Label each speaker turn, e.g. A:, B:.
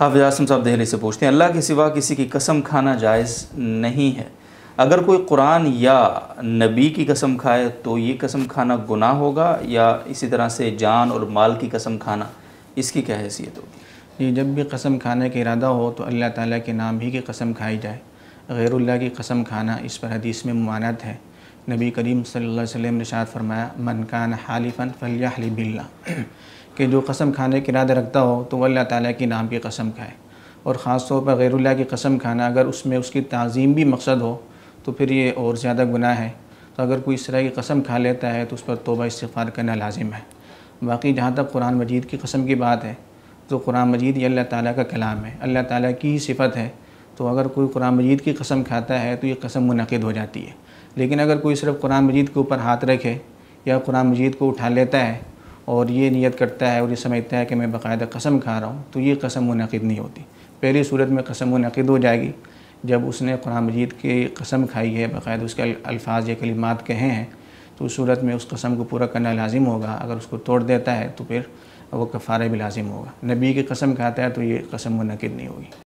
A: हाफिज आसम साहब दहली से पूछते हैं अल्लाह के सिवा किसी की कसम खाना जायज़ नहीं है अगर कोई कुरान या नबी की कसम खाए तो ये कसम खाना गुनाह होगा या इसी तरह से जान और माल की कसम खाना इसकी क्या हैसियत होगी ये जब भी
B: कसम खाने का इरादा हो तो अल्लाह ताला के नाम ही की कसम खाई जाए गैरुल्ला की कसम खाना इस पर हदीस में ममानत है नबी करीम सल्लल्लाहु अलैहि वसल्लम ने शाद फरमाया मन कान हालिफन फलिया बिल्ला कि जो कसम खाने के इरादे रखता हो तो अल्लाह ताली के नाम की कसम खाए और ख़ास तौर पर गैरुल्ला की कसम खाना अगर उसमें उसकी तज़ीम भी मकसद हो तो फिर ये और ज़्यादा गुनाह है तो अगर कोई इस तरह की कसम खा लेता है तो उस पर तोबा इस्तफ़ार करना लाजिम है बाकी जहाँ तक कुरान मजीद की कसम की बात है तो कुरान मजीद ये अल्लाह ताली का कलाम है अल्लाह ताली की ही सिफत है तो अगर कोई कुरान मजीद की कसम खाता है तो ये कसम मनद हो जाती है लेकिन अगर कोई सिर्फ कुरान मजीद के ऊपर हाथ रखे या कुरान मजीद को उठा लेता है और ये नियत करता है और ये समझता है कि मैं बाकायदा कसम खा रहा हूँ तो ये कसम मुनद नहीं होती पहली सूरत में कसम मुनद हो जाएगी जब उसने कुरान मजीद की कसम खाई है बाकायदा उसके अल्फाज या कलिमात कहे हैं तो उस सूरत में उस कसम को पूरा करना लाजिम होगा अगर उसको तोड़ देता है तो फिर वो कफ़ारा भी लाजिम होगा नबी की कसम खाता है तो ये
C: कसम मुनद नहीं होगी